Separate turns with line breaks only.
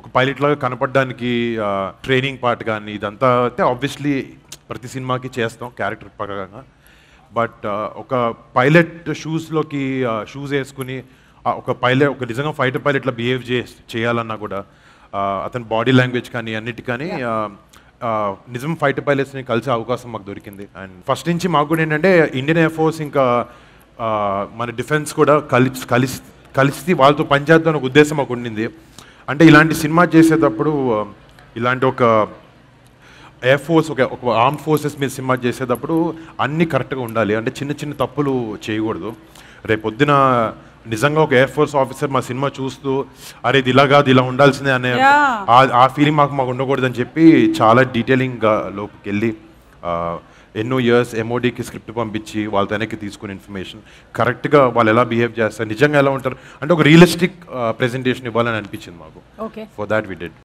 ఒక పైలట్ లాగా కనపడడానికి training part కానీ ఇదంతా అయితే ఆబ్వియస్లీ ప్రతి సినిమాకి చేస్తాం క్యారెక్టర్ పరంగా బట్ ఒక పైలట్ షూస్లోకి షూస్ వేసుకుని ఒక పైలట్ ఒక నిజంగా ఫైటర్ పైలట్లా బిహేవ్ చే చేయాలన్నా కూడా అతని బాడీ లాంగ్వేజ్ కానీ అన్నిటి కానీ నిజం ఫైటర్ పైలట్స్ని కలిసే అవకాశం మాకు దొరికింది అండ్ ఫస్ట్ నుంచి మాకు కూడా ఏంటంటే ఇండియన్ ఎయిర్ఫోర్స్ ఇంకా మన డిఫెన్స్ కూడా కలిసి కలిసి కలిసి వాళ్ళతో పనిచేద్దాం ఒక ఉద్దేశం మాకు ఉండింది అంటే ఇలాంటి సినిమా చేసేటప్పుడు ఇలాంటి ఒక ఎయిర్ ఫోర్స్ ఒక ఒక ఆర్మ్ ఫోర్సెస్ మీద సినిమా చేసేటప్పుడు అన్నీ కరెక్ట్గా ఉండాలి అంటే చిన్న చిన్న తప్పులు చేయకూడదు రేపొద్దున నిజంగా ఒక ఎయిర్ ఫోర్స్ ఆఫీసర్ మా సినిమా చూస్తూ అరే ఇది ఇలా కాదు ఇలా ఉండాల్సిందే అనే ఆ ఫీలింగ్ మాకు మాకు ఉండకూడదని చెప్పి చాలా డీటెయిలింగ్గా లోపుకి వెళ్ళి Uh, ఎన్నో ఇయర్స్ ఎంఓడికి స్క్రిప్ట్ పంపించి వాళ్ళ వెనక్కి తీసుకుని ఇన్ఫర్మేషన్ కరెక్ట్గా వాళ్ళు ఎలా బిహేవ్ చేస్తారు నిజంగా ఎలా ఉంటారు అంటే ఒక రియలిస్టిక్ ప్రెజెంటేషన్ uh, ఇవ్వాలని అనిపించింది మాకు ఫర్ దాట్ వి డెడ్